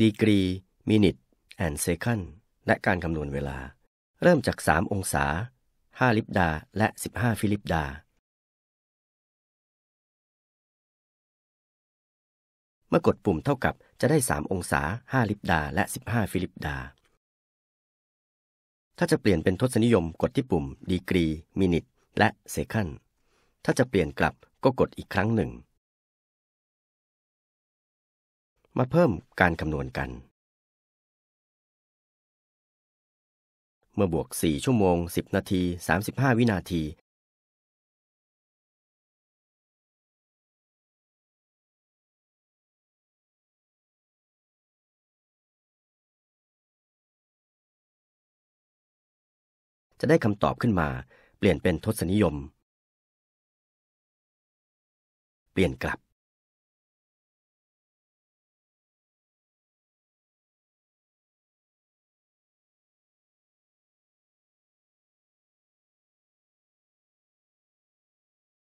ดีกรีมินิทแอนเซคันและการคำนวณเวลา เริ่มจาก 3 องศา 5 ลิปดา และ 15 ฟิลิปดา เมื่อกดปุ่มเท่ากับ จะได้ 3 องศา 5 ลิปดา และ 15 ฟิลิปดา ถ้าจะเปลี่ยนเป็นทศนิยม กดที่ปุ่มดีกรีมินิทและเซคันถ้าจะเปลี่ยนกลับ ก็กดอีกครั้งหนึ่งมาเพิ่มการคำนวณกัน เมื่อบวก 4 ชั่วโมง 10 นาที 35 วินาที จะได้คำตอบขึ้นมาเปลี่ยนเป็นทศนิยม เปลี่ยนกลับ